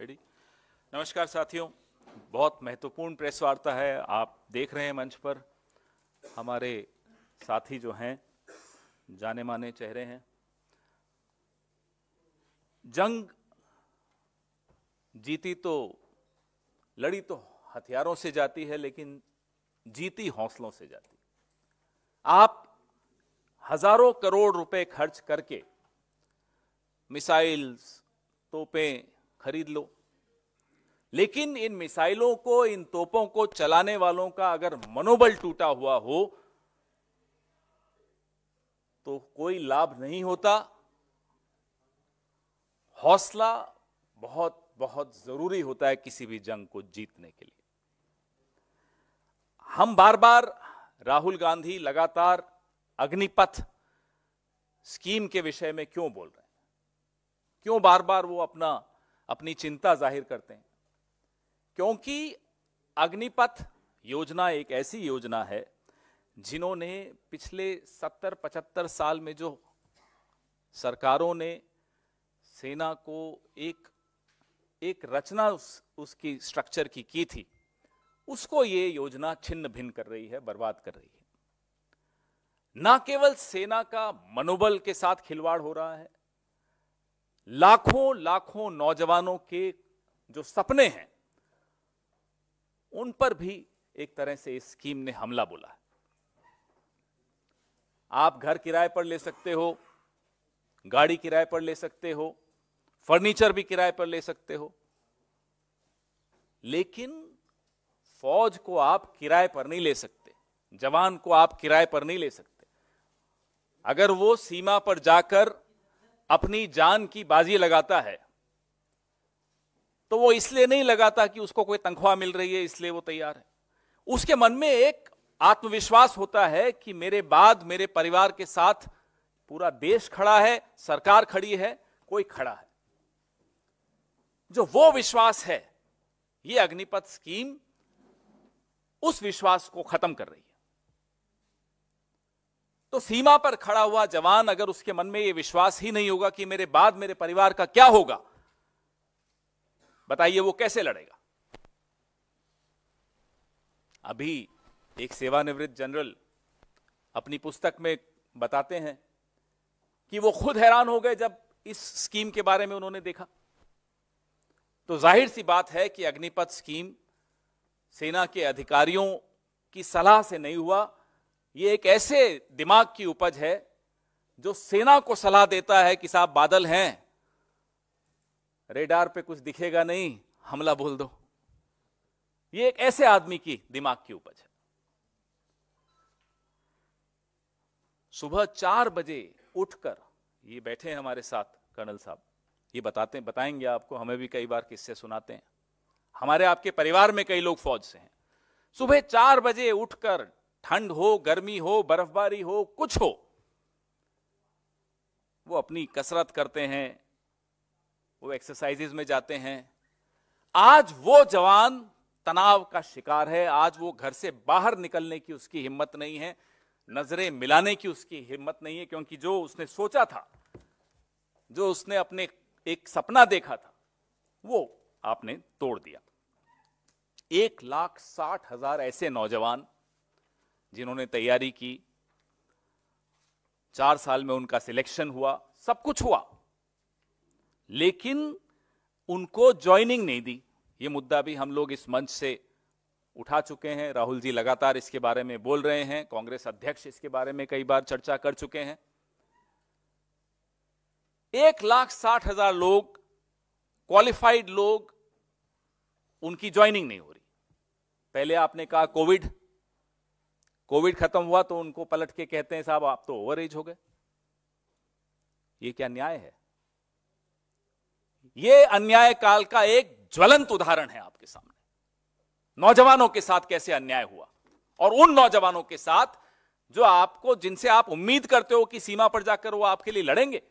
Ready नमस्कार साथियों बहुत महत्वपूर्ण प्रेस वार्ता है आप देख रहे हैं मंच पर हमारे साथी जो हैं जाने माने चेहरे हैं जंग जीती तो लड़ी तो हथियारों से जाती है लेकिन जीती हौसलों से जाती आप हजारों करोड़ रुपए खर्च करके मिसाइल्स तोपें खरीद लो लेकिन इन मिसाइलों को इन तोपों को चलाने वालों का अगर मनोबल टूटा हुआ हो तो कोई लाभ नहीं होता हौसला बहुत बहुत जरूरी होता है किसी भी जंग को जीतने के लिए हम बार बार राहुल गांधी लगातार अग्निपथ स्कीम के विषय में क्यों बोल रहे हैं क्यों बार बार वो अपना अपनी चिंता जाहिर करते हैं क्योंकि अग्निपथ योजना एक ऐसी योजना है जिन्होंने पिछले 70-75 साल में जो सरकारों ने सेना को एक एक रचना उस, उसकी स्ट्रक्चर की की थी उसको ये योजना छिन्न भिन्न कर रही है बर्बाद कर रही है ना केवल सेना का मनोबल के साथ खिलवाड़ हो रहा है लाखों लाखों नौजवानों के जो सपने हैं उन पर भी एक तरह से इस स्कीम ने हमला बोला है आप घर किराए पर ले सकते हो गाड़ी किराए पर ले सकते हो फर्नीचर भी किराए पर ले सकते हो लेकिन फौज को आप किराए पर नहीं ले सकते जवान को आप किराए पर नहीं ले सकते अगर वो सीमा पर जाकर अपनी जान की बाजी लगाता है तो वो इसलिए नहीं लगाता कि उसको कोई तनख्वाह मिल रही है इसलिए वो तैयार है उसके मन में एक आत्मविश्वास होता है कि मेरे बाद मेरे परिवार के साथ पूरा देश खड़ा है सरकार खड़ी है कोई खड़ा है जो वो विश्वास है ये अग्निपथ स्कीम उस विश्वास को खत्म कर रही है तो सीमा पर खड़ा हुआ जवान अगर उसके मन में यह विश्वास ही नहीं होगा कि मेरे बाद मेरे परिवार का क्या होगा बताइए वो कैसे लड़ेगा अभी एक सेवानिवृत्त जनरल अपनी पुस्तक में बताते हैं कि वो खुद हैरान हो गए जब इस स्कीम के बारे में उन्होंने देखा तो जाहिर सी बात है कि अग्निपथ स्कीम सेना के अधिकारियों की सलाह से नहीं हुआ ये एक ऐसे दिमाग की उपज है जो सेना को सलाह देता है कि साहब बादल हैं रेडार पे कुछ दिखेगा नहीं हमला बोल दो ये एक ऐसे आदमी की दिमाग की उपज है सुबह चार बजे उठकर ये बैठे हैं हमारे साथ कर्नल साहब ये बताते हैं बताएंगे आपको हमें भी कई बार किस्से सुनाते हैं हमारे आपके परिवार में कई लोग फौज से हैं सुबह चार बजे उठकर ठंड हो गर्मी हो बर्फबारी हो कुछ हो वो अपनी कसरत करते हैं वो एक्सरसाइजेज में जाते हैं आज वो जवान तनाव का शिकार है आज वो घर से बाहर निकलने की उसकी हिम्मत नहीं है नजरें मिलाने की उसकी हिम्मत नहीं है क्योंकि जो उसने सोचा था जो उसने अपने एक सपना देखा था वो आपने तोड़ दिया एक लाख साठ हजार ऐसे नौजवान जिन्होंने तैयारी की चार साल में उनका सिलेक्शन हुआ सब कुछ हुआ लेकिन उनको ज्वाइनिंग नहीं दी ये मुद्दा भी हम लोग इस मंच से उठा चुके हैं राहुल जी लगातार इसके बारे में बोल रहे हैं कांग्रेस अध्यक्ष इसके बारे में कई बार चर्चा कर चुके हैं एक लाख साठ हजार लोग क्वालिफाइड लोग उनकी ज्वाइनिंग नहीं हो रही पहले आपने कहा कोविड कोविड खत्म हुआ तो उनको पलट के कहते हैं साहब आप तो ओवर एज हो गए ये क्या न्याय है यह अन्याय काल का एक ज्वलंत उदाहरण है आपके सामने नौजवानों के साथ कैसे अन्याय हुआ और उन नौजवानों के साथ जो आपको जिनसे आप उम्मीद करते हो कि सीमा पर जाकर वो आपके लिए लड़ेंगे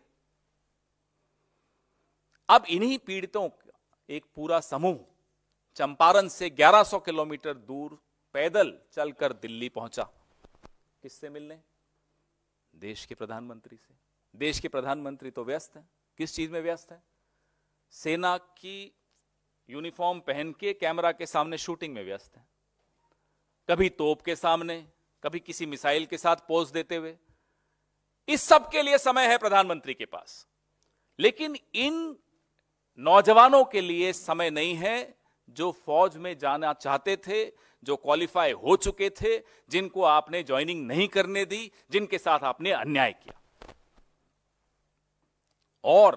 अब इन्हीं पीड़ितों का एक पूरा समूह चंपारण से 1100 किलोमीटर दूर पैदल चलकर दिल्ली पहुंचा किससे मिलने देश के प्रधानमंत्री से देश के प्रधानमंत्री तो व्यस्त हैं किस चीज में व्यस्त हैं सेना की यूनिफॉर्म पहन के कैमरा के सामने शूटिंग में व्यस्त हैं कभी तोप के सामने कभी किसी मिसाइल के साथ पोज देते हुए इस सब के लिए समय है प्रधानमंत्री के पास लेकिन इन नौजवानों के लिए समय नहीं है जो फौज में जाना चाहते थे जो क्वालिफाई हो चुके थे जिनको आपने ज्वाइनिंग नहीं करने दी जिनके साथ आपने अन्याय किया और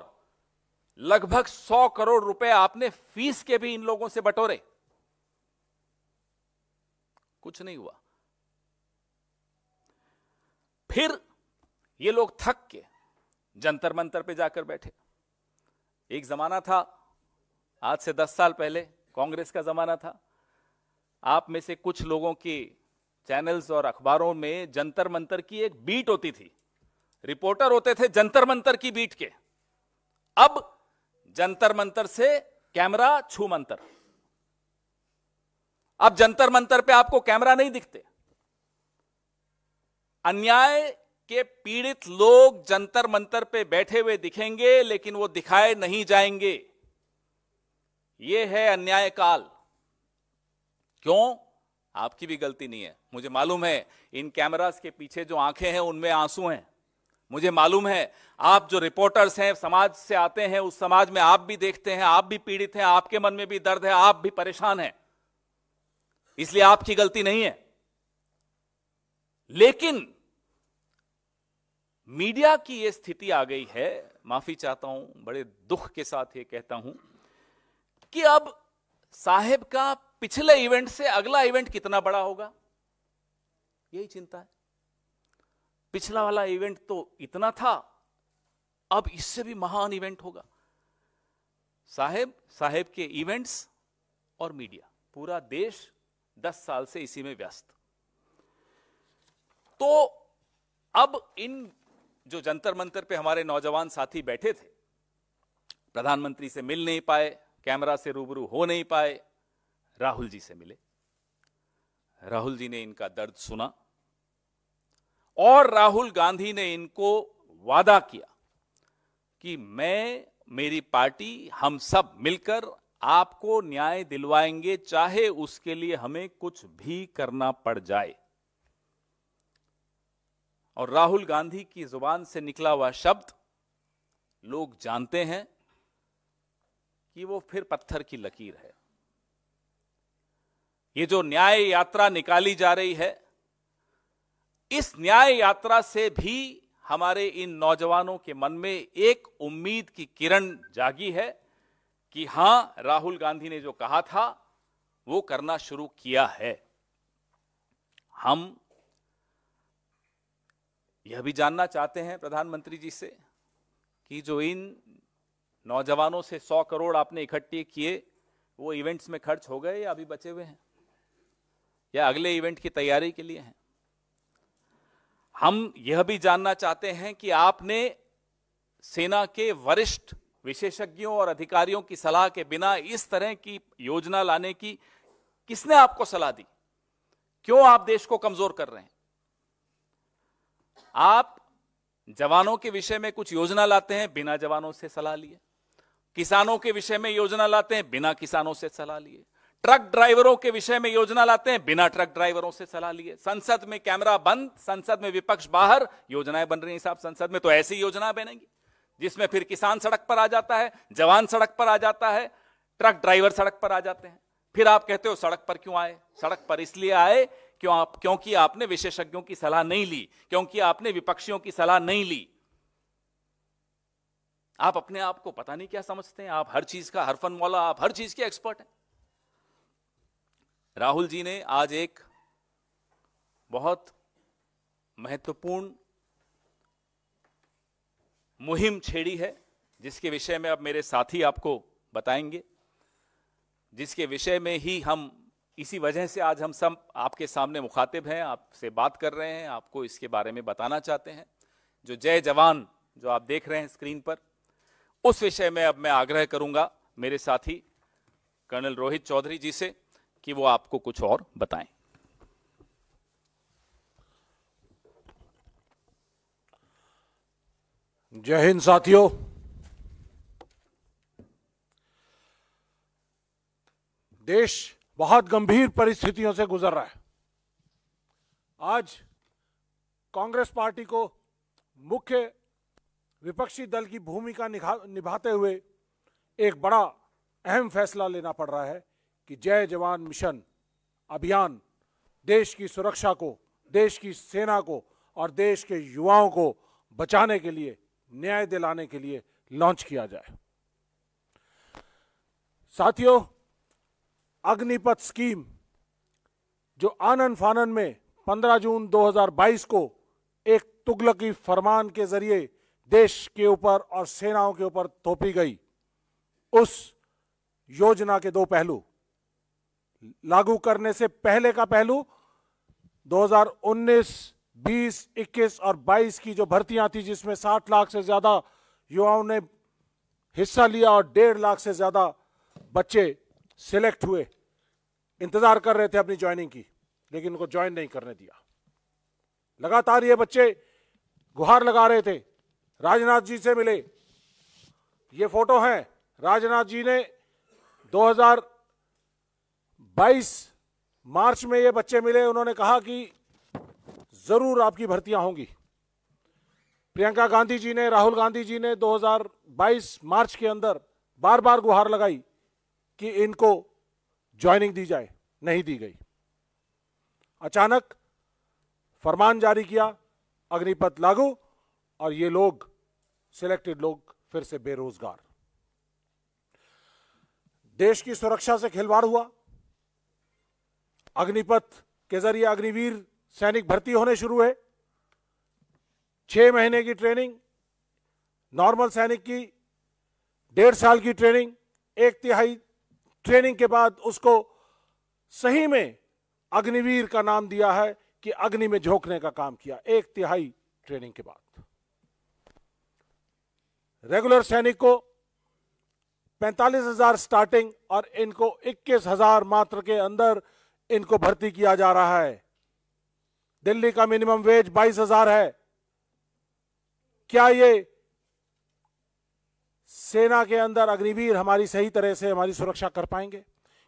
लगभग सौ करोड़ रुपए आपने फीस के भी इन लोगों से बटोरे कुछ नहीं हुआ फिर ये लोग थक के जंतर मंतर पे जाकर बैठे एक जमाना था आज से दस साल पहले कांग्रेस का जमाना था आप में से कुछ लोगों की चैनल्स और अखबारों में जंतर मंतर की एक बीट होती थी रिपोर्टर होते थे जंतर मंतर की बीट के अब जंतर मंतर से कैमरा छू मंतर अब जंतर मंतर पे आपको कैमरा नहीं दिखते अन्याय के पीड़ित लोग जंतर मंतर पे बैठे हुए दिखेंगे लेकिन वो दिखाए नहीं जाएंगे ये है अन्याय काल क्यों आपकी भी गलती नहीं है मुझे मालूम है इन कैमरास के पीछे जो आंखें हैं उनमें आंसू हैं मुझे मालूम है आप जो रिपोर्टर्स हैं समाज से आते हैं उस समाज में आप भी देखते हैं आप भी पीड़ित हैं आपके मन में भी दर्द है आप भी परेशान हैं इसलिए आपकी गलती नहीं है लेकिन मीडिया की यह स्थिति आ गई है माफी चाहता हूं बड़े दुख के साथ ये कहता हूं कि अब साहेब का पिछले इवेंट से अगला इवेंट कितना बड़ा होगा यही चिंता है पिछला वाला इवेंट तो इतना था अब इससे भी महान इवेंट होगा साहेब साहेब के इवेंट्स और मीडिया पूरा देश दस साल से इसी में व्यस्त तो अब इन जो जंतर मंतर पे हमारे नौजवान साथी बैठे थे प्रधानमंत्री से मिल नहीं पाए कैमरा से रूबरू हो नहीं पाए राहुल जी से मिले राहुल जी ने इनका दर्द सुना और राहुल गांधी ने इनको वादा किया कि मैं मेरी पार्टी हम सब मिलकर आपको न्याय दिलवाएंगे चाहे उसके लिए हमें कुछ भी करना पड़ जाए और राहुल गांधी की जुबान से निकला हुआ शब्द लोग जानते हैं कि वो फिर पत्थर की लकीर है ये जो न्याय यात्रा निकाली जा रही है इस न्याय यात्रा से भी हमारे इन नौजवानों के मन में एक उम्मीद की किरण जागी है कि हां राहुल गांधी ने जो कहा था वो करना शुरू किया है हम यह भी जानना चाहते हैं प्रधानमंत्री जी से कि जो इन नौजवानों से सौ करोड़ आपने इकट्ठे किए वो इवेंट्स में खर्च हो गए या अभी बचे हुए हैं या अगले इवेंट की तैयारी के लिए हैं हम यह भी जानना चाहते हैं कि आपने सेना के वरिष्ठ विशेषज्ञों और अधिकारियों की सलाह के बिना इस तरह की योजना लाने की किसने आपको सलाह दी क्यों आप देश को कमजोर कर रहे हैं आप जवानों के विषय में कुछ योजना लाते हैं बिना जवानों से सलाह लिए किसानों के विषय में योजना लाते हैं बिना किसानों से सलाह लिए ट्रक ड्राइवरों के विषय में योजना लाते हैं बिना ट्रक ड्राइवरों से सलाह लिए संसद में कैमरा बंद संसद में विपक्ष बाहर योजनाएं बन रही हैं साहब संसद में तो ऐसी योजना बनेंगी जिसमें फिर किसान सड़क पर आ जाता है जवान सड़क पर आ जाता है ट्रक ड्राइवर सड़क पर आ जाते हैं फिर आप कहते हो सड़क पर क्यों आए सड़क पर इसलिए आए क्यों आप क्योंकि आपने विशेषज्ञों की सलाह नहीं ली क्योंकि आपने विपक्षियों की सलाह नहीं ली आप अपने आप को पता नहीं क्या समझते हैं आप हर चीज का हरफन मौला आप हर चीज के एक्सपर्ट हैं राहुल जी ने आज एक बहुत महत्वपूर्ण मुहिम छेड़ी है जिसके विषय में अब मेरे साथी आपको बताएंगे जिसके विषय में ही हम इसी वजह से आज हम सब आपके सामने मुखातिब हैं आपसे बात कर रहे हैं आपको इसके बारे में बताना चाहते हैं जो जय जवान जो आप देख रहे हैं स्क्रीन पर उस विषय में अब मैं आग्रह करूंगा मेरे साथी कर्नल रोहित चौधरी जी से कि वो आपको कुछ और बताएं जय हिंद साथियों देश बहुत गंभीर परिस्थितियों से गुजर रहा है आज कांग्रेस पार्टी को मुख्य विपक्षी दल की भूमिका निभाते हुए एक बड़ा अहम फैसला लेना पड़ रहा है कि जय जवान मिशन अभियान देश की सुरक्षा को देश की सेना को और देश के युवाओं को बचाने के लिए न्याय दिलाने के लिए लॉन्च किया जाए साथियों अग्निपथ स्कीम जो आनंद फानन में 15 जून 2022 को एक तुगलकी फरमान के जरिए देश के ऊपर और सेनाओं के ऊपर थोपी गई उस योजना के दो पहलू लागू करने से पहले का पहलू 2019, 20, 21 और 22 की जो भर्तियां थी जिसमें 60 लाख से ज़्यादा युवाओं ने हिस्सा लिया और डेढ़ लाख से ज़्यादा बच्चे सिलेक्ट हुए इंतज़ार कर रहे थे अपनी ज्वाइनिंग की लेकिन उनको ज्वाइन नहीं करने दिया लगातार ये बच्चे गुहार लगा रहे थे राजनाथ जी से मिले ये फोटो है राजनाथ जी ने 2000 22 मार्च में ये बच्चे मिले उन्होंने कहा कि ज़रूर आपकी भर्तियां होंगी प्रियंका गांधी जी ने राहुल गांधी जी ने 2022 मार्च के अंदर बार बार गुहार लगाई कि इनको ज्वाइनिंग दी जाए नहीं दी गई अचानक फरमान जारी किया अग्निपथ लागू और ये लोग सिलेक्टेड लोग फिर से बेरोजगार देश की सुरक्षा से खिलवाड़ हुआ अग्निपथ के जरिए अग्निवीर सैनिक भर्ती होने शुरू है छह महीने की ट्रेनिंग नॉर्मल सैनिक की डेढ़ साल की ट्रेनिंग एक तिहाई ट्रेनिंग के बाद उसको सही में अग्निवीर का नाम दिया है कि अग्नि में झोंकने का काम किया एक तिहाई ट्रेनिंग के बाद रेगुलर सैनिक को पैंतालीस हजार स्टार्टिंग और इनको इक्कीस हजार मात्र के अंदर इनको भर्ती किया जा रहा है दिल्ली का मिनिमम वेज बाईस हजार है क्या ये सेना के अंदर अग्निवीर हमारी सही तरह से हमारी सुरक्षा कर पाएंगे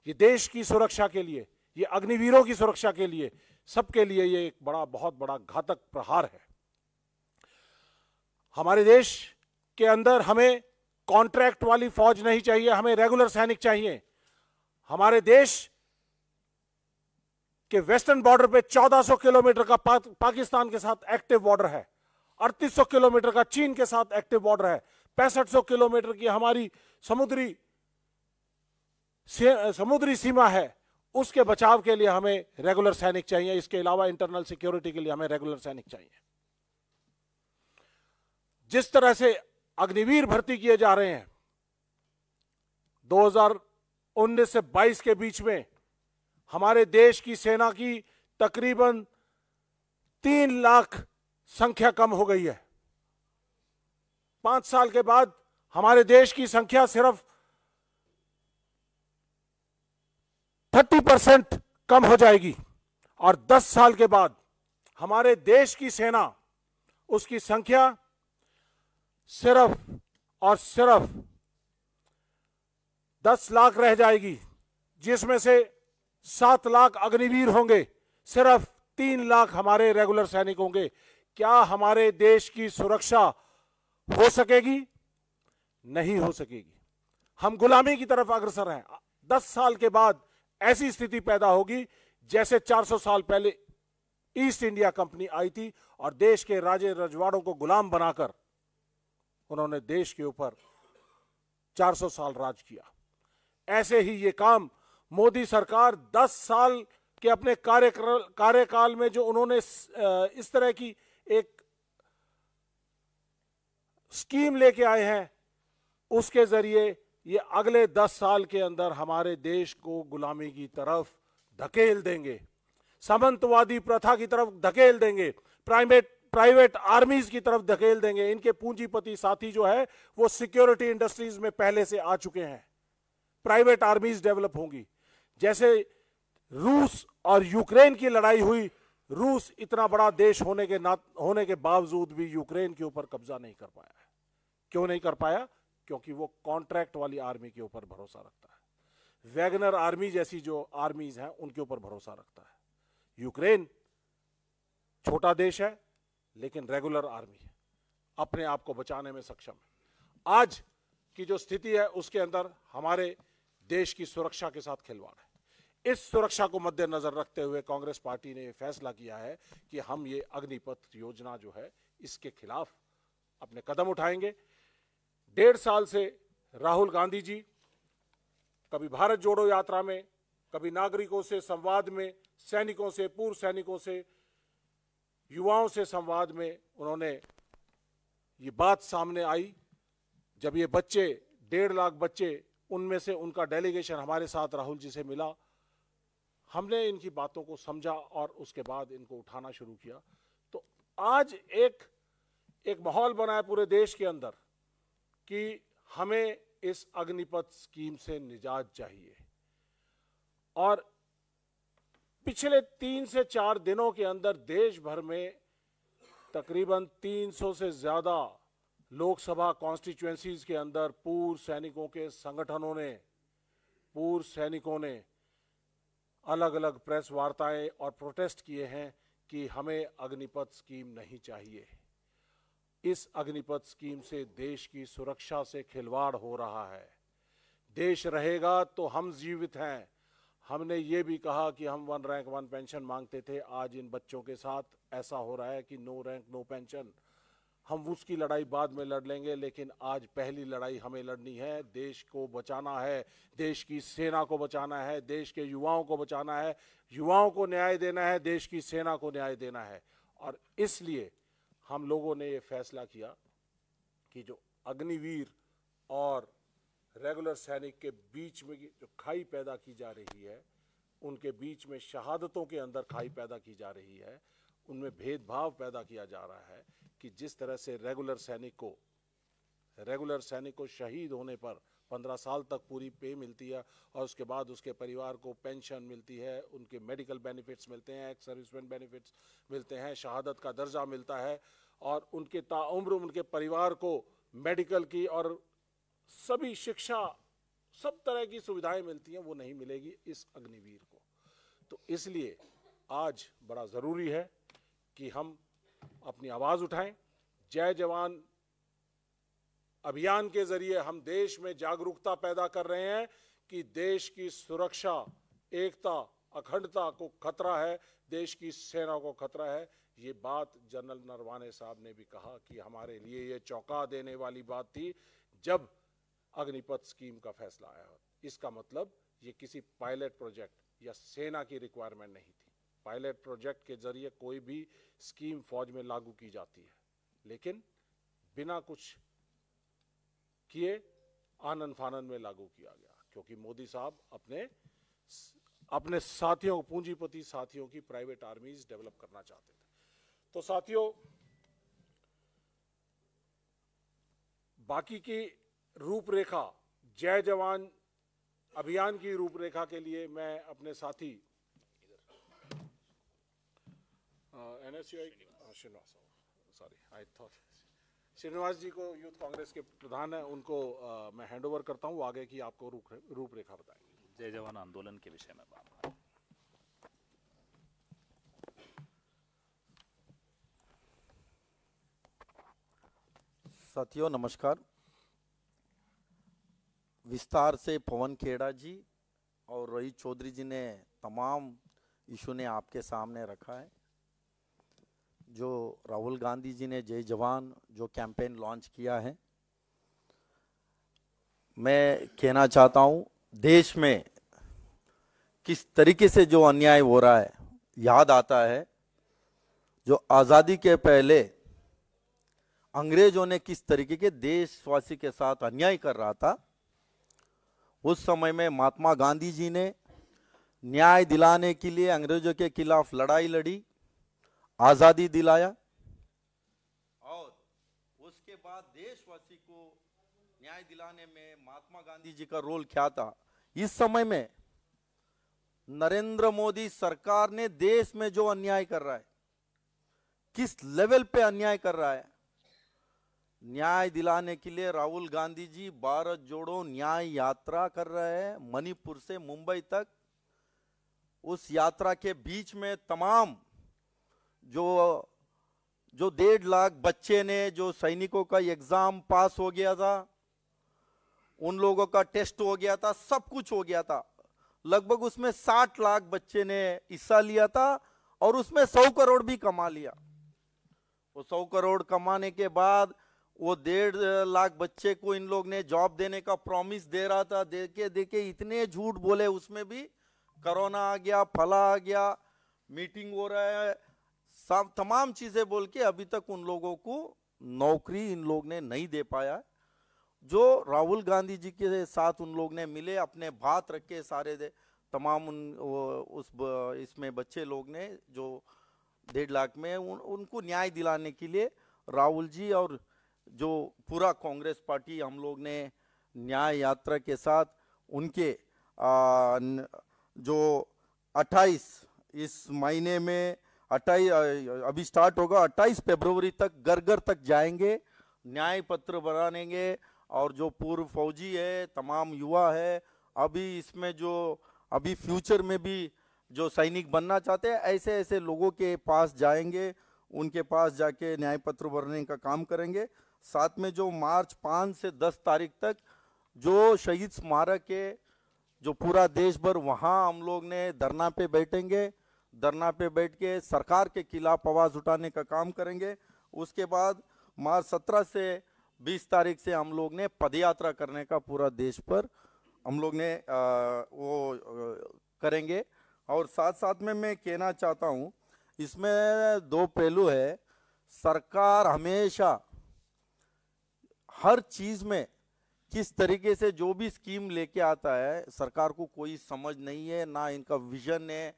ये देश की सुरक्षा के लिए ये अग्निवीरों की सुरक्षा के लिए सबके लिए ये एक बड़ा बहुत बड़ा घातक प्रहार है हमारे देश के अंदर हमें कॉन्ट्रैक्ट वाली फौज नहीं चाहिए हमें रेगुलर सैनिक चाहिए हमारे देश कि वेस्टर्न बॉर्डर पे 1400 किलोमीटर का पा, पाकिस्तान के साथ एक्टिव बॉर्डर है 3800 किलोमीटर का चीन के साथ एक्टिव बॉर्डर है पैंसठ किलोमीटर की हमारी समुद्री समुद्री सीमा है उसके बचाव के लिए हमें रेगुलर सैनिक चाहिए इसके अलावा इंटरनल सिक्योरिटी के लिए हमें रेगुलर सैनिक चाहिए जिस तरह से अग्निवीर भर्ती किए जा रहे हैं 2019 से 22 के बीच में हमारे देश की सेना की तकरीबन तीन लाख संख्या कम हो गई है पांच साल के बाद हमारे देश की संख्या सिर्फ थर्टी परसेंट कम हो जाएगी और दस साल के बाद हमारे देश की सेना उसकी संख्या सिर्फ और सिर्फ दस लाख रह जाएगी जिसमें से सात लाख अग्निवीर होंगे सिर्फ तीन लाख हमारे रेगुलर सैनिक होंगे क्या हमारे देश की सुरक्षा हो सकेगी नहीं हो सकेगी हम गुलामी की तरफ अग्रसर हैं दस साल के बाद ऐसी स्थिति पैदा होगी जैसे 400 साल पहले ईस्ट इंडिया कंपनी आई थी और देश के राजे रजवाड़ों को गुलाम बनाकर उन्होंने देश के ऊपर 400 साल राज किया ऐसे ही ये काम मोदी सरकार 10 साल के अपने कार्यकाल कार्यकाल में जो उन्होंने इस तरह की एक स्कीम लेके आए हैं उसके जरिए ये अगले 10 साल के अंदर हमारे देश को गुलामी की तरफ धकेल देंगे सामंतवादी प्रथा की तरफ धकेल देंगे प्राइवेट प्राइवेट आर्मीज की तरफ धकेल देंगे इनके पूंजीपति साथी जो है वो सिक्योरिटी इंडस्ट्रीज में पहले से आ चुके हैं प्राइवेट आर्मीज डेवलप होंगी जैसे रूस और यूक्रेन की लड़ाई हुई रूस इतना बड़ा देश होने के ना होने के बावजूद भी यूक्रेन के ऊपर कब्जा नहीं कर पाया है क्यों नहीं कर पाया क्योंकि वो कॉन्ट्रैक्ट वाली आर्मी के ऊपर भरोसा रखता है वैगनर आर्मी जैसी जो आर्मीज हैं उनके ऊपर भरोसा रखता है यूक्रेन छोटा देश है लेकिन रेगुलर आर्मी है अपने आप को बचाने में सक्षम है आज की जो स्थिति है उसके अंदर हमारे देश की सुरक्षा के साथ खिलवाड़ है इस सुरक्षा को मद्देनजर रखते हुए कांग्रेस पार्टी ने फैसला किया है कि हम ये अग्निपथ योजना जो है इसके खिलाफ अपने कदम उठाएंगे डेढ़ साल से राहुल गांधी जी कभी भारत जोड़ो यात्रा में कभी नागरिकों से संवाद में सैनिकों से पूर्व सैनिकों से युवाओं से संवाद में उन्होंने ये बात सामने आई जब ये बच्चे डेढ़ लाख बच्चे उनमें से उनका डेलीगेशन हमारे साथ राहुल जी से मिला हमने इनकी बातों को समझा और उसके बाद इनको उठाना शुरू किया तो आज एक एक माहौल बना है पूरे देश के अंदर कि हमें इस अग्निपथ स्कीम से निजात चाहिए और पिछले तीन से चार दिनों के अंदर देश भर में तकरीबन 300 से ज़्यादा लोकसभा कॉन्स्टिट्यूंसीज के अंदर पूर्व सैनिकों के संगठनों ने पूर्व सैनिकों ने अलग अलग प्रेस वार्ताएं और प्रोटेस्ट किए हैं कि हमें अग्निपथ स्कीम नहीं चाहिए इस अग्निपथ स्कीम से देश की सुरक्षा से खिलवाड़ हो रहा है देश रहेगा तो हम जीवित हैं हमने ये भी कहा कि हम वन रैंक वन पेंशन मांगते थे आज इन बच्चों के साथ ऐसा हो रहा है कि नो रैंक नो पेंशन हम उसकी लड़ाई बाद में लड़ लेंगे लेकिन आज पहली लड़ाई हमें लड़नी है देश को बचाना है देश की सेना को बचाना है देश के युवाओं को बचाना है युवाओं को न्याय देना है देश की सेना को न्याय देना है और इसलिए हम लोगों ने ये फैसला किया कि जो अग्निवीर और रेगुलर सैनिक के बीच में जो खाई पैदा की जा रही है उनके बीच में शहादतों के अंदर खाई पैदा की जा रही है उनमें भेदभाव पैदा किया जा रहा है कि जिस तरह से रेगुलर सैनिक को रेगुलर सैनिक को शहीद होने पर पंद्रह साल तक पूरी पे मिलती है और उसके बाद उसके परिवार को पेंशन मिलती है उनके मेडिकल बेनिफिट्स मिलते हैं एक्स सर्विसमैन बेनिफिट्स मिलते हैं शहादत का दर्जा मिलता है और उनके ताउम्र उनके परिवार को मेडिकल की और सभी शिक्षा सब तरह की सुविधाएं मिलती हैं वो नहीं मिलेगी इस अग्निवीर को तो इसलिए आज बड़ा ज़रूरी है कि हम अपनी आवाज़ उठाएं जय जवान अभियान के जरिए हम देश में जागरूकता पैदा कर रहे हैं कि देश की सुरक्षा एकता अखंडता को खतरा है देश की सेना को खतरा है ये बात जनरल नरवाने साहब ने भी कहा कि हमारे लिए ये चौंका देने वाली बात थी जब अग्निपथ स्कीम का फैसला आया इसका मतलब ये किसी पायलट प्रोजेक्ट या सेना की रिक्वायरमेंट नहीं थी पायलट प्रोजेक्ट के जरिए कोई भी स्कीम फौज में लागू की जाती है लेकिन बिना कुछ किए आनन फानन में लागू किया गया क्योंकि मोदी साहब अपने अपने साथियों पूंजीपति साथियों की प्राइवेट आर्मीज डेवलप करना चाहते थे तो साथियों बाकी की रूपरेखा जय जवान अभियान की रूपरेखा के लिए मैं अपने साथी uh, NSUI uh, Srinivas sorry I thought Srinivas ji को यूथ कांग्रेस के प्रधान हैं उनको uh, मैं हैंड ओवर करता हूँ आगे की आपको रूपरेखा रूप बताएंगे जय जवान आंदोलन के विषय में बात साथियों नमस्कार विस्तार से पवन खेड़ा जी और रोहित चौधरी जी ने तमाम इशू ने आपके सामने रखा है जो राहुल गांधी जी ने जय जवान जो कैंपेन लॉन्च किया है मैं कहना चाहता हूं देश में किस तरीके से जो अन्याय हो रहा है याद आता है जो आज़ादी के पहले अंग्रेजों ने किस तरीके के देशवासी के साथ अन्याय कर रहा था उस समय में महात्मा गांधी जी ने न्याय दिलाने के लिए अंग्रेजों के खिलाफ लड़ाई लड़ी आजादी दिलाया और उसके बाद देशवासी को न्याय दिलाने में महात्मा गांधी जी का रोल क्या था इस समय में नरेंद्र मोदी सरकार ने देश में जो अन्याय कर रहा है किस लेवल पे अन्याय कर रहा है न्याय दिलाने के लिए राहुल गांधी जी भारत जोड़ो न्याय यात्रा कर रहे हैं मणिपुर से मुंबई तक उस यात्रा के बीच में तमाम जो जो डेढ़ लाख बच्चे ने जो सैनिकों का एग्जाम पास हो गया था उन लोगों का टेस्ट हो गया था सब कुछ हो गया था लगभग उसमें साठ लाख बच्चे ने हिस्सा लिया था और उसमें सौ करोड़ भी कमा लिया वो सौ करोड़ कमाने के बाद वो डेढ़ लाख बच्चे को इन लोग ने जॉब देने का प्रॉमिस दे रहा था देखे देखे इतने झूठ बोले उसमें भी कोरोना आ गया फला आ गया मीटिंग हो रहा है तमाम चीज़ें बोल के अभी तक उन लोगों को नौकरी इन लोग ने नहीं दे पाया जो राहुल गांधी जी के साथ उन लोग ने मिले अपने बात रखे सारे दे तमाम उन उस इसमें बच्चे लोग ने जो डेढ़ लाख में उन, उनको न्याय दिलाने के लिए राहुल जी और जो पूरा कांग्रेस पार्टी हम लोग ने न्याय यात्रा के साथ उनके आ, न, जो 28 इस महीने में अट्ठाईस अभी स्टार्ट होगा अट्ठाईस फेब्रवरी तक घर घर तक जाएंगे न्याय पत्र बनानेंगे और जो पूर्व फौजी है तमाम युवा है अभी इसमें जो अभी फ्यूचर में भी जो सैनिक बनना चाहते हैं ऐसे ऐसे लोगों के पास जाएंगे उनके पास जाके न्याय पत्र भरने का काम करेंगे साथ में जो मार्च पाँच से दस तारीख तक जो शहीद स्मारक है जो पूरा देश भर वहाँ हम लोग ने धरना पे बैठेंगे धरना पे बैठ के सरकार के खिलाफ आवाज़ उठाने का काम करेंगे उसके बाद मार्च सत्रह से बीस तारीख से हम लोग ने पदयात्रा करने का पूरा देश पर हम लोग ने आ, वो आ, करेंगे और साथ साथ में मैं कहना चाहता हूँ इसमें दो पहलू है सरकार हमेशा हर चीज़ में किस तरीके से जो भी स्कीम लेके आता है सरकार को कोई समझ नहीं है ना इनका विजन है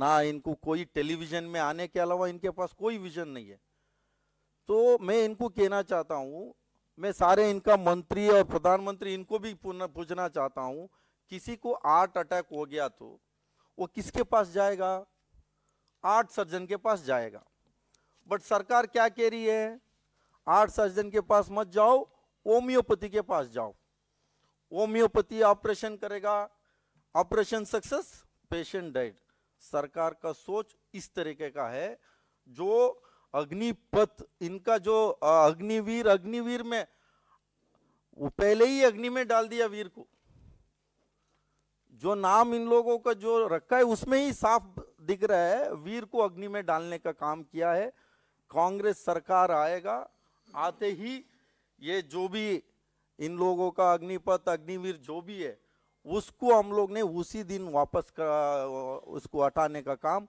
ना इनको कोई टेलीविजन में आने के अलावा इनके पास कोई विजन नहीं है तो मैं इनको कहना चाहता हूँ मैं सारे इनका मंत्री और प्रधानमंत्री इनको भी पूछना चाहता हूँ किसी को आर्ट अटैक हो गया तो वो किसके पास जाएगा आर्ट सर्जन के पास जाएगा बट सरकार क्या कह रही है आर्ट सर्जन के पास मत जाओ होम्योपैथी के पास जाओ होम्योपैथी ऑपरेशन करेगा ऑपरेशन सक्सेस पेशेंट डेड सरकार का सोच इस तरीके का है जो अग्निपथ इनका जो अग्निवीर अग्निवीर में वो पहले ही अग्नि में डाल दिया वीर को जो नाम इन लोगों का जो रखा है उसमें ही साफ दिख रहा है वीर को अग्नि में डालने का काम किया है कांग्रेस सरकार आएगा आते ही ये जो भी इन लोगों का अग्निपथ अग्निवीर जो भी है उसको हम लोग ने उसी दिन वापस का उसको हटाने का काम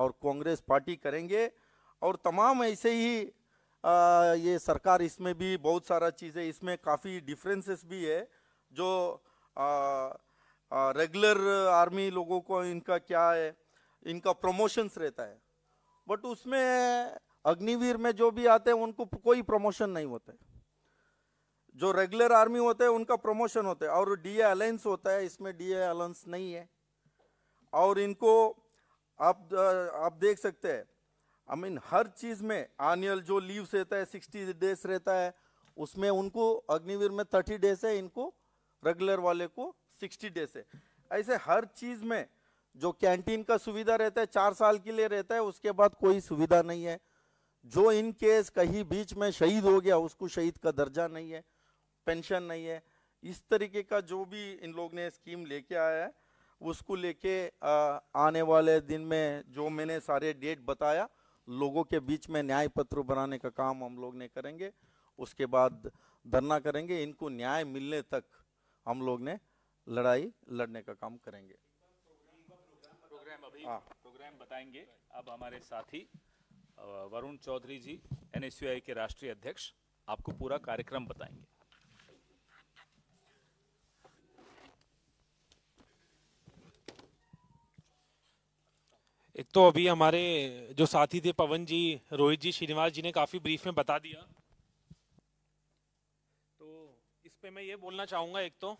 और कांग्रेस पार्टी करेंगे और तमाम ऐसे ही आ, ये सरकार इसमें भी बहुत सारा चीज़ें इसमें काफ़ी डिफरेंसेस भी है जो आ, आ, रेगुलर आर्मी लोगों को इनका क्या है इनका प्रमोशंस रहता है बट उसमें अग्निवीर में जो भी आते हैं उनको कोई प्रमोशन नहीं होता है जो रेगुलर आर्मी होते हैं उनका प्रमोशन होता है और डी ए अलायंस होता है इसमें डी ए अलायंस नहीं है और इनको आप आप देख सकते हैं आई मीन हर चीज़ में आनियल जो लीव्स रहता है सिक्सटी डेज रहता है उसमें उनको अग्निवीर में थर्टी डेज है इनको रेगुलर वाले को सिक्सटी डेज है ऐसे हर चीज़ में जो कैंटीन का सुविधा रहता है चार साल के लिए रहता है उसके बाद कोई सुविधा नहीं है जो इन केस कहीं बीच में शहीद हो गया उसको शहीद का दर्जा नहीं है पेंशन नहीं है इस तरीके का जो भी इन लोग ने स्कीम लेके आया है उसको लेके आने वाले दिन में जो मैंने सारे डेट बताया लोगों के बीच में न्याय पत्र बनाने का काम हम लोग ने करेंगे उसके बाद धरना करेंगे इनको न्याय मिलने तक हम लोग ने लड़ाई लड़ने का काम करेंगे प्रोग्राम अभी प्रोग्राम बताएंगे अब हमारे साथी वरुण चौधरी जी एन के राष्ट्रीय अध्यक्ष आपको पूरा कार्यक्रम बताएंगे एक तो अभी हमारे जो साथी थे पवन जी रोहित जी श्रीनिवास जी ने काफ़ी ब्रीफ में बता दिया तो इस पे मैं ये बोलना चाहूंगा एक तो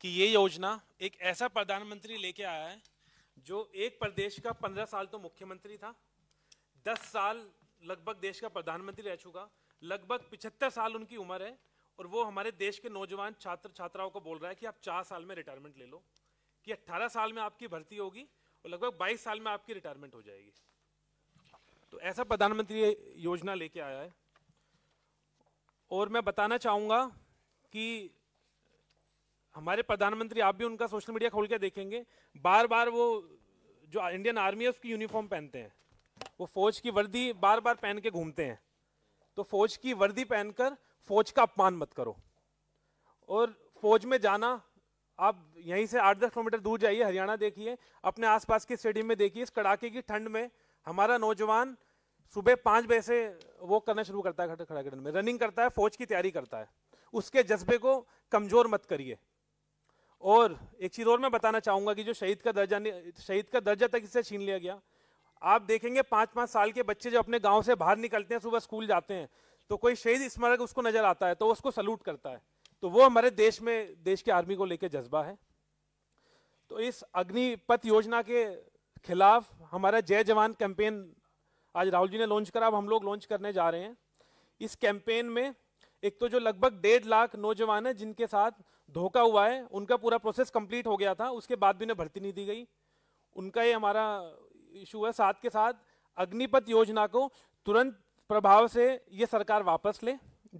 कि ये योजना एक ऐसा प्रधानमंत्री लेके आया है जो एक प्रदेश का पंद्रह साल तो मुख्यमंत्री था दस साल लगभग देश का प्रधानमंत्री रह चुका लगभग पिछहत्तर साल उनकी उम्र है और वो हमारे देश के नौजवान छात्र छात्राओं को बोल रहा है कि आप चार साल में रिटायरमेंट ले लो कि अट्ठारह साल में आपकी भर्ती होगी और लगभग 22 साल में आपकी रिटायरमेंट हो जाएगी तो ऐसा प्रधानमंत्री योजना लेके आया है और मैं बताना चाहूँगा कि हमारे प्रधानमंत्री आप भी उनका सोशल मीडिया खोल के देखेंगे बार बार वो जो इंडियन आर्मी है उसकी यूनिफॉर्म पहनते हैं वो फौज की वर्दी बार बार पहन के घूमते हैं तो फौज की वर्दी पहनकर फौज का अपमान मत करो और फौज में जाना आप यहीं से आठ दस किलोमीटर दूर जाइए हरियाणा देखिए अपने आसपास के स्टेडियम में देखिए इस कड़ाके की ठंड में हमारा नौजवान सुबह पाँच बजे से वो करना शुरू करता है खड़ा करने में रनिंग करता है फौज की तैयारी करता है उसके जज्बे को कमज़ोर मत करिए और एक चीज़ और मैं बताना चाहूँगा कि जो शहीद का दर्जा शहीद का दर्जा तक इससे छीन लिया गया आप देखेंगे पाँच पाँच साल के बच्चे जो अपने गाँव से बाहर निकलते हैं सुबह स्कूल जाते हैं तो कोई शहीद स्मारक उसको नज़र आता है तो उसको सल्यूट करता है तो वो हमारे देश में देश के आर्मी को लेकर जज्बा है तो इस अग्निपथ योजना के खिलाफ हमारा जय जवान कैंपेन आज राहुल जी ने लॉन्च करा अब हम लोग लॉन्च करने जा रहे हैं इस कैंपेन में एक तो जो लगभग डेढ़ लाख नौजवान है जिनके साथ धोखा हुआ है उनका पूरा प्रोसेस कंप्लीट हो गया था उसके बाद भी उन्हें भर्ती नहीं दी गई उनका ये हमारा इशू है साथ के साथ अग्निपथ योजना को तुरंत प्रभाव से ये सरकार वापस ले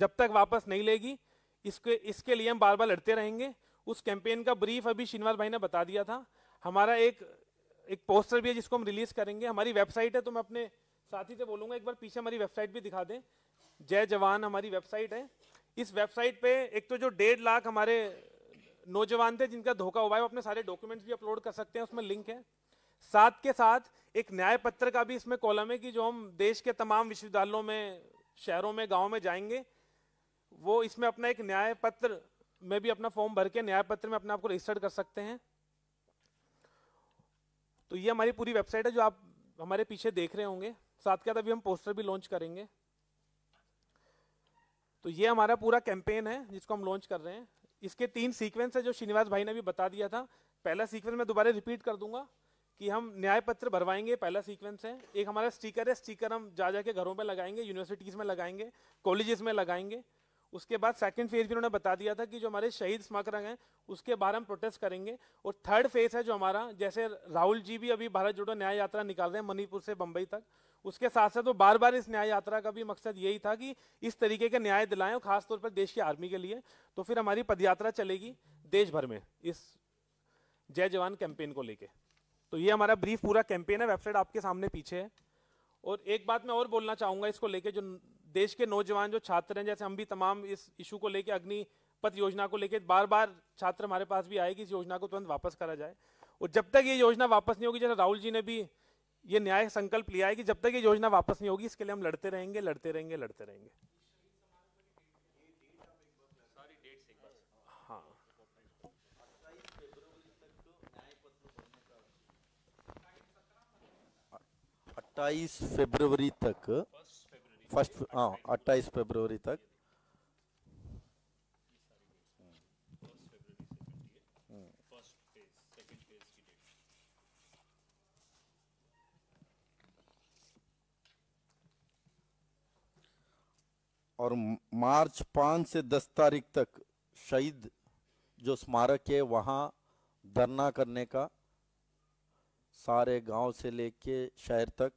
जब तक वापस नहीं लेगी इसके इसके लिए हम बार बार लड़ते रहेंगे उस कैंपेन का ब्रीफ अभी श्रीनिवास भाई ने बता दिया था हमारा एक एक पोस्टर भी है जिसको हम रिलीज करेंगे हमारी वेबसाइट है तो मैं अपने साथी से बोलूंगा एक बार पीछे हमारी वेबसाइट भी दिखा दें जय जवान हमारी वेबसाइट है इस वेबसाइट पे एक तो जो डेढ़ लाख हमारे नौजवान थे जिनका धोखा हुआ है वो अपने सारे डॉक्यूमेंट्स भी अपलोड कर सकते हैं उसमें लिंक है साथ के साथ एक न्याय पत्र का भी इसमें कॉलम है कि जो हम देश के तमाम विश्वविद्यालयों में शहरों में गाँव में जाएंगे वो इसमें अपना एक न्याय पत्र में भी अपना फॉर्म भर के न्याय पत्र में अपने आपको रजिस्टर्ड कर सकते हैं तो ये हमारी पूरी वेबसाइट है जो आप हमारे पीछे देख रहे होंगे साथ के साथ अभी हम पोस्टर भी लॉन्च करेंगे तो ये हमारा पूरा कैंपेन है जिसको हम लॉन्च कर रहे हैं इसके तीन सीक्वेंस है जो श्रीनिवास भाई ने भी बता दिया था पहला सीक्वेंस मैं दोबारा रिपीट कर दूंगा कि हम न्याय पत्र भरवाएंगे पहला सीक्वेंस है एक हमारा स्टिकर है स्टिकर हम जा जाके घरों में लगाएंगे यूनिवर्सिटीज़ में लगाएंगे कॉलेजेस में लगाएंगे उसके बाद सेकंड फेज भी उन्होंने बता दिया था कि जो हमारे शहीद स्मारक हैं उसके बारे में प्रोटेस्ट करेंगे और थर्ड फेज है जो हमारा जैसे राहुल जी भी अभी भारत जोड़ो न्याय यात्रा निकाल रहे हैं मणिपुर से बम्बई तक उसके साथ साथ वो बार बार इस न्याय यात्रा का भी मकसद यही था कि इस तरीके के न्याय दिलाएं और खासतौर पर देश की आर्मी के लिए तो फिर हमारी पदयात्रा चलेगी देश भर में इस जय जवान कैंपेन को लेके तो ये हमारा ब्रीफ पूरा कैंपेन है वेबसाइट आपके सामने पीछे है और एक बात मैं और बोलना चाहूँगा इसको लेके जो देश के नौजवान जो छात्र हैं जैसे हम भी तमाम इस इशू को लेकर अग्निपथ योजना को लेकर बार बार छात्र हमारे पास भी आए कि इस योजना को तुरंत वापस करा जाए और जब तक ये योजना वापस नहीं होगी जैसे राहुल जी ने भी ये न्याय संकल्प लिया है कि जब तक ये योजना वापस नहीं होगी इसके लिए हम लड़ते रहेंगे लड़ते रहेंगे लड़ते रहेंगे हाँ। अट्ठाईस फरवरी तक फर्स्ट हाँ अट्ठाईस फेब्रवरी तक और मार्च पांच से दस तारीख तक शहीद जो स्मारक है वहां धरना करने का सारे गांव से लेके शहर तक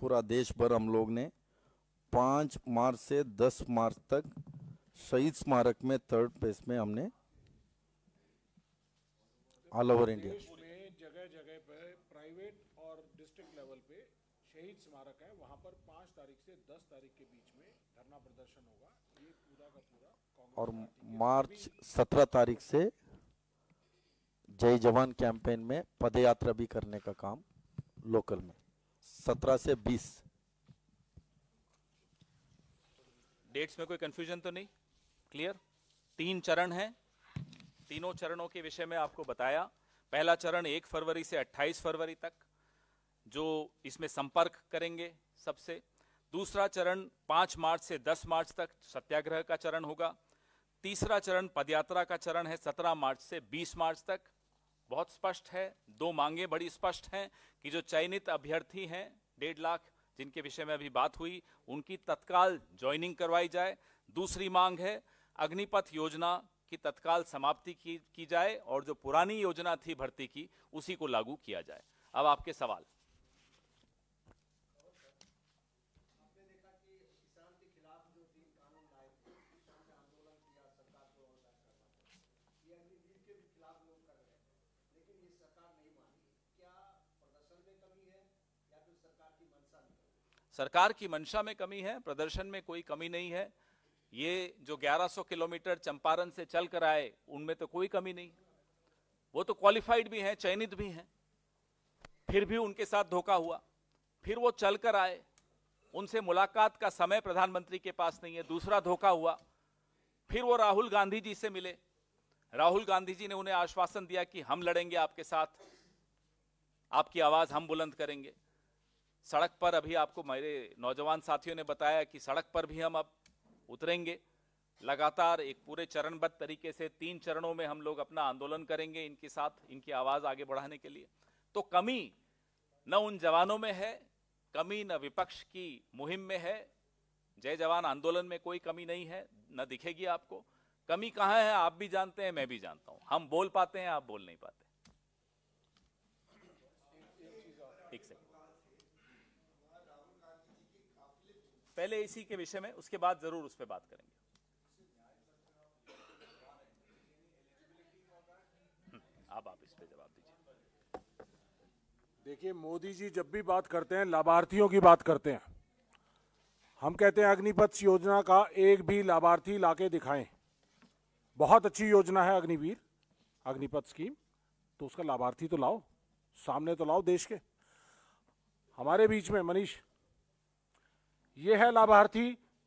पूरा देश भर हम लोग ने पाँच मार्च से दस मार्च तक शहीद स्मारक में थर्ड प्लेस में हमने ऑल ओवर इंडिया जगह जगह पर प्राइवेट और डिस्ट्रिक्ट लेवल पे शहीद स्मारक है वहाँ पर पांच तारीख से दस तारीख के बीच में धरना प्रदर्शन होगा ये पूरा का पूरा और मार्च सत्रह तारीख से जय जवान कैंपेन में पदयात्रा भी करने का काम लोकल में सत्रह से बीस डेट्स में कोई कंफ्यूजन तो नहीं क्लियर तीन चरण हैं तीनों चरणों के विषय में आपको बताया पहला चरण एक फरवरी से 28 फरवरी तक जो इसमें संपर्क करेंगे सबसे दूसरा चरण 5 मार्च से 10 मार्च तक सत्याग्रह का चरण होगा तीसरा चरण पदयात्रा का चरण है 17 मार्च से 20 मार्च तक बहुत स्पष्ट है दो मांगे बड़ी स्पष्ट हैं कि जो चयनित अभ्यर्थी हैं डेढ़ लाख जिनके विषय में अभी बात हुई उनकी तत्काल ज्वाइनिंग करवाई जाए दूसरी मांग है अग्निपथ योजना की तत्काल समाप्ति की, की जाए और जो पुरानी योजना थी भर्ती की उसी को लागू किया जाए अब आपके सवाल सरकार की मंशा में कमी है प्रदर्शन में कोई कमी नहीं है ये जो 1100 किलोमीटर चंपारण से चल कर आए उनमें तो कोई कमी नहीं वो तो क्वालिफाइड भी हैं चयनित भी हैं फिर भी उनके साथ धोखा हुआ फिर वो चल कर आए उनसे मुलाकात का समय प्रधानमंत्री के पास नहीं है दूसरा धोखा हुआ फिर वो राहुल गांधी जी से मिले राहुल गांधी जी ने उन्हें आश्वासन दिया कि हम लड़ेंगे आपके साथ आपकी आवाज हम बुलंद करेंगे सड़क पर अभी आपको मेरे नौजवान साथियों ने बताया कि सड़क पर भी हम अब उतरेंगे लगातार एक पूरे चरणबद्ध तरीके से तीन चरणों में हम लोग अपना आंदोलन करेंगे इनके साथ इनकी आवाज़ आगे बढ़ाने के लिए तो कमी न उन जवानों में है कमी न विपक्ष की मुहिम में है जय जवान आंदोलन में कोई कमी नहीं है न दिखेगी आपको कमी कहाँ है आप भी जानते हैं मैं भी जानता हूँ हम बोल पाते हैं आप बोल नहीं पाते पहले इसी के विषय में उसके बाद जरूर उस पर बात करेंगे आप हम्म, आप इस पे जवाब दीजिए देखिए मोदी जी जब भी बात करते हैं लाभार्थियों की बात करते हैं हम कहते हैं अग्निपथ योजना का एक भी लाभार्थी लाके दिखाएं बहुत अच्छी योजना है अग्निवीर अग्निपथ स्कीम तो उसका लाभार्थी तो लाओ सामने तो लाओ देश के हमारे बीच में मनीष ये है लाभार्थी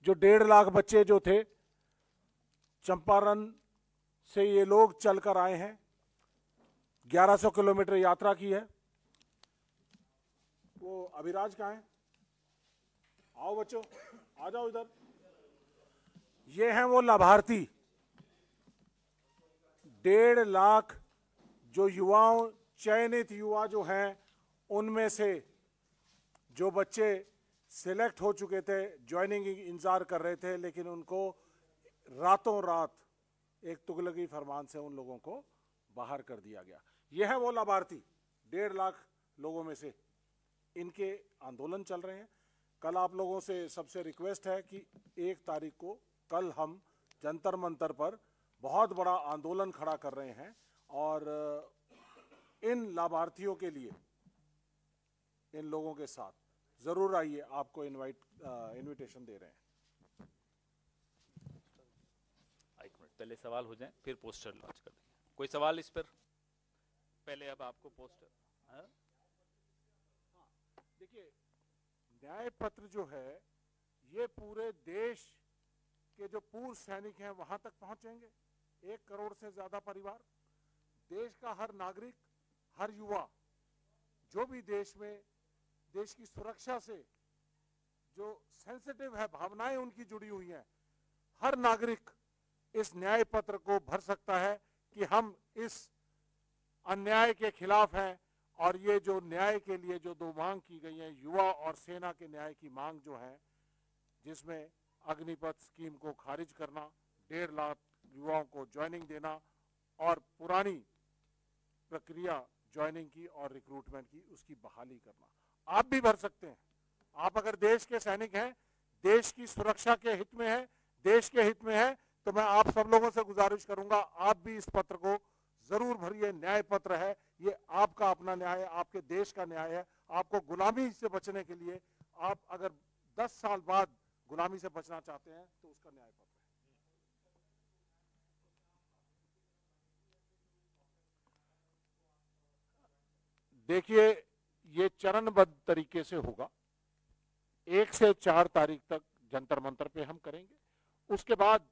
जो डेढ़ लाख बच्चे जो थे चंपारण से ये लोग चलकर आए हैं 1100 किलोमीटर यात्रा की है वो अभिराज कहा है आओ बच्चों आ जाओ इधर ये हैं वो लाभार्थी डेढ़ लाख जो युवाओं चयनित युवा जो हैं उनमें से जो बच्चे सेलेक्ट हो चुके थे ज्वाइनिंग इंतज़ार कर रहे थे लेकिन उनको रातों रात एक तुगलकी फरमान से उन लोगों को बाहर कर दिया गया यह है वो लाभार्थी डेढ़ लाख लोगों में से इनके आंदोलन चल रहे हैं कल आप लोगों से सबसे रिक्वेस्ट है कि एक तारीख को कल हम जंतर मंतर पर बहुत बड़ा आंदोलन खड़ा कर रहे हैं और इन लाभार्थियों के लिए इन लोगों के साथ ज़रूर आइए आपको इनवाइट इनविटेशन uh, दे रहे हैं एक मिनट पहले सवाल हो जाए फिर पोस्टर लॉन्च कर देंगे कोई सवाल इस पर पहले अब आपको पोस्टर हाँ? हाँ, देखिए न्याय पत्र जो है ये पूरे देश के जो पूर्व सैनिक हैं वहां तक पहुंचेंगे एक करोड़ से ज्यादा परिवार देश का हर नागरिक हर युवा जो भी देश में देश की सुरक्षा से जो सेंसिटिव है भावनाएं उनकी जुड़ी हुई हैं हर नागरिक इस न्याय पत्र को भर सकता है कि हम इस अन्याय के खिलाफ हैं और ये जो न्याय के लिए जो दो मांग की गई है युवा और सेना के न्याय की मांग जो है जिसमें अग्निपथ स्कीम को खारिज करना डेढ़ लाख युवाओं को ज्वाइनिंग देना और पुरानी प्रक्रिया ज्वाइनिंग की और रिक्रूटमेंट की उसकी बहाली करना आप भी भर सकते हैं आप अगर देश के सैनिक हैं देश की सुरक्षा के हित में है देश के हित में है तो मैं आप सब लोगों से गुजारिश करूंगा आप भी इस पत्र को जरूर भरिए न्याय पत्र है ये आपका अपना न्याय है आपके देश का न्याय है आपको गुलामी से बचने के लिए आप अगर 10 साल बाद गुलामी से बचना चाहते हैं तो उसका न्याय पत्र है देखिए ये चरणबद्ध तरीके से होगा एक से चार तारीख तक जंतर मंतर पे हम करेंगे उसके बाद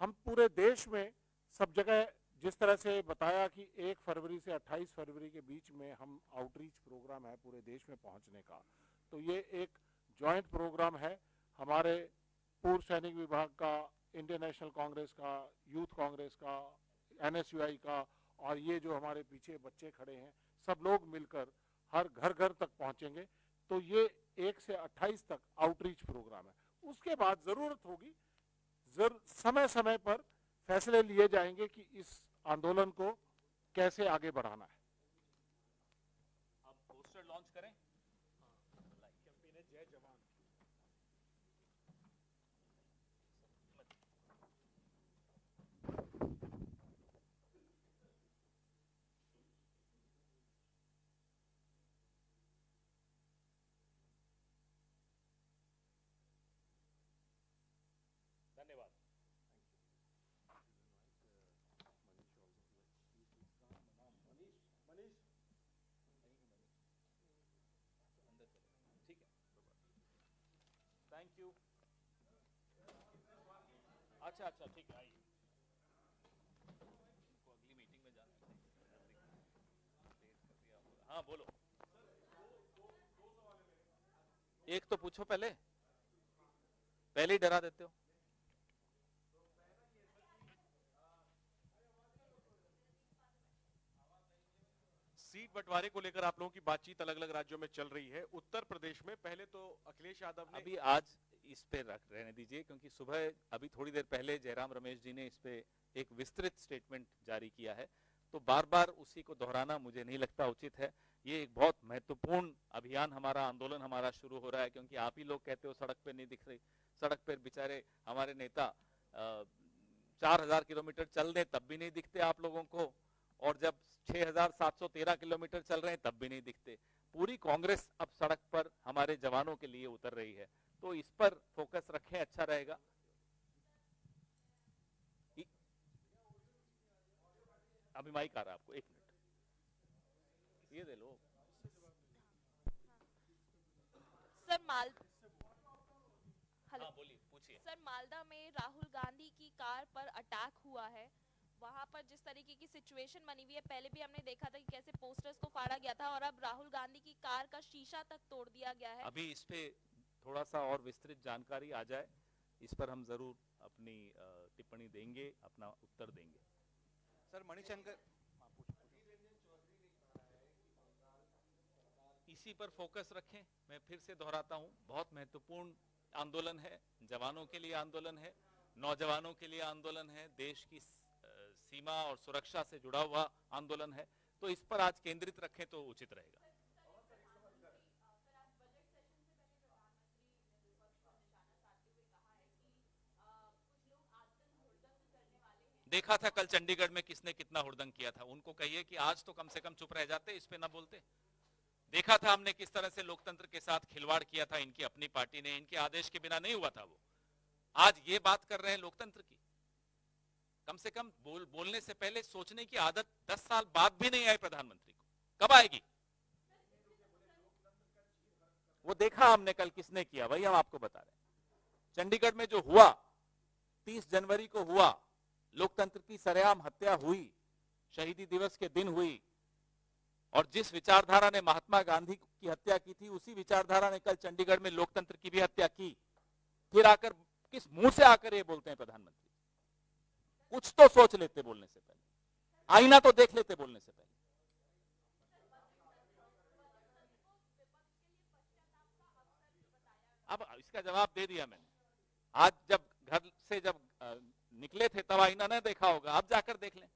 हम पूरे देश में सब जगह जिस तरह से बताया कि एक फरवरी से 28 फरवरी के बीच में हम आउटरीच प्रोग्राम है पूरे देश में पहुंचने का तो ये एक जॉइंट प्रोग्राम है हमारे पूर्व सैनिक विभाग का इंडियन नेशनल कांग्रेस का यूथ कांग्रेस का एनएसयूआई का और ये जो हमारे पीछे बच्चे खड़े हैं सब लोग मिलकर हर घर घर तक पहुंचेंगे तो ये एक से अट्ठाईस तक आउटरीच प्रोग्राम है उसके बाद जरूरत होगी जर समय समय पर फैसले लिए जाएंगे कि इस आंदोलन को कैसे आगे बढ़ाना है अच्छा अच्छा ठीक है आइए अगली मीटिंग में जाना हाँ बोलो एक तो पूछो पहले पहले ही डरा देते हो सीट बंटवारे को लेकर आप लोगों की बातचीत अलग अलग राज्यों में चल रही है उत्तर प्रदेश में पहले तो अखिलेश यादव ने अभी आज इस पे रख रहने दीजिए क्योंकि सुबह अभी थोड़ी देर पहले जयराम रमेश जी ने इस पे एक विस्तृत स्टेटमेंट जारी किया है तो बार बार उसी को दोहराना मुझे नहीं लगता उचित है ये एक बहुत महत्वपूर्ण अभियान हमारा आंदोलन हमारा शुरू हो रहा है क्योंकि आप ही लोग कहते हो सड़क पर नहीं दिख रही सड़क पर बेचारे हमारे नेता चार हजार किलोमीटर चल दे तब भी नहीं दिखते आप लोगों को और जब 6,713 किलोमीटर चल रहे हैं तब भी नहीं दिखते पूरी कांग्रेस अब सड़क पर हमारे जवानों के लिए उतर रही है तो इस पर फोकस रखें अच्छा रहेगा अभी माइक आ रहा है आपको एक मिनट ये दे लो सर माल हाँ, हेलो बोलिए पूछिए सर मालदा में राहुल गांधी की कार पर अटैक हुआ है वहाँ पर जिस तरीके की सिचुएशन बनी हुई है पहले भी हमने देखा था कि कैसे पोस्टर्स को फाड़ा गया था और अब राहुल गांधी की कार का शीशा तक तोड़ दिया गया है अभी इस पे थोड़ा सा और विस्तृत जानकारी आ जाए इस पर हम जरूर अपनी टिप्पणी देंगे अपना उत्तर देंगे सर मणिशंकर इसी पर फोकस रखें मैं फिर से दोहराता हूं बहुत महत्वपूर्ण आंदोलन है जवानों के लिए आंदोलन है नौजवानों के लिए आंदोलन है देश की सीमा और सुरक्षा से जुड़ा हुआ आंदोलन है तो इस पर आज केंद्रित रखें तो उचित रहेगा देखा था कल चंडीगढ़ में किसने कितना हुड़दंग किया था उनको कहिए कि आज तो कम से कम चुप रह जाते इस पे ना बोलते देखा था हमने किस तरह से लोकतंत्र के साथ खिलवाड़ किया था इनकी अपनी पार्टी ने इनके आदेश के बिना नहीं हुआ था वो आज ये बात कर रहे हैं लोकतंत्र की कम से कम बोल बोलने से पहले सोचने की आदत दस साल बाद भी नहीं आई प्रधानमंत्री को कब आएगी वो देखा हमने कल किसने किया वही हम आपको बता रहे चंडीगढ़ में जो हुआ 30 जनवरी को हुआ लोकतंत्र की सरेआम हत्या हुई शहीदी दिवस के दिन हुई और जिस विचारधारा ने महात्मा गांधी की हत्या की थी उसी विचारधारा ने कल चंडीगढ़ में लोकतंत्र की भी हत्या की फिर आकर किस मुंह से आकर ये बोलते हैं प्रधानमंत्री कुछ तो सोच लेते बोलने से पहले आईना तो देख लेते बोलने से पहले अब इसका जवाब दे दिया मैंने आज जब घर से जब निकले थे तब आईना नहीं देखा होगा अब जाकर देख लें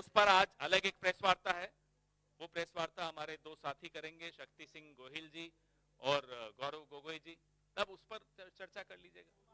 उस पर आज अलग एक प्रेस वार्ता है वो प्रेस वार्ता हमारे दो साथी करेंगे शक्ति सिंह गोहिल जी और गौरव गोगोई जी तब उस पर चर्चा कर लीजिएगा